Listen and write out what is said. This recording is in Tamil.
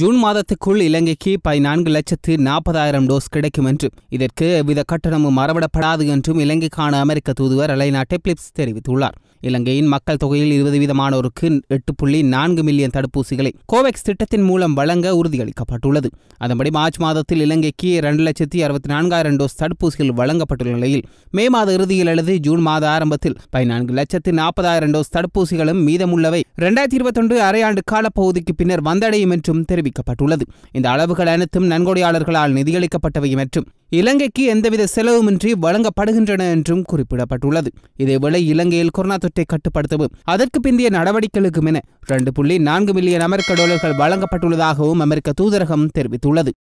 ஜூன் மாதத்துக்குள் இலங்கைக்கு பதினான்கு லட்சத்து நாற்பதாயிரம் டோஸ் கிடைக்கும் என்றும் இதற்கு எவ்வித கட்டணமும் மறவிடப்படாது என்றும் இலங்கைக்கான அமெரிக்க தூதுவர் அலைனா டெப்லிப்ஸ் தெரிவித்துள்ளார் இலங்கையின் மக்கள் தொகையில் இருபது வீதமானோருக்கு எட்டு புள்ளி நான்கு மில்லியன் தடுப்பூசிகளை கோவேக்ஸ் திட்டத்தின் மூலம் வழங்க உறுதியளிக்கப்பட்டுள்ளது அதன்படி மார்ச் மாதத்தில் இலங்கைக்கு இரண்டு லட்சத்தி அறுபத்தி நான்காயிரம் டோஸ் தடுப்பூசிகள் வழங்கப்பட்டுள்ள நிலையில் மே மாத இறுதியில் அல்லது ஜூன் மாத ஆரம்பத்தில் பதினான்கு லட்சத்து நாற்பதாயிரம் டோஸ் தடுப்பூசிகளும் மீதமுள்ளவை இரண்டாயிரத்தி இருபத்தொன்று அரையாண்டு காலப்பகுதிக்கு பின்னர் வந்தடையும் என்றும் தெரிவிக்கப்பட்டுள்ளது இந்த அளவுகள் அனைத்தும் நன்கொடையாளர்களால் நிதியளிக்கப்பட்டவை மற்றும் இலங்கைக்கு எந்தவித செலவுமின்றி வழங்கப்படுகின்றன என்றும் குறிப்பிடப்பட்டுள்ளது இதேவேளை இலங்கையில் கொரோனா தொற்றை கட்டுப்படுத்தவும் அதற்கு பிந்தைய நடவடிக்கைகளுக்கும் என இரண்டு புள்ளி நான்கு மில்லியன் அமெரிக்க டாலர்கள் வழங்கப்பட்டுள்ளதாகவும் அமெரிக்க தூதரகம் தெரிவித்துள்ளது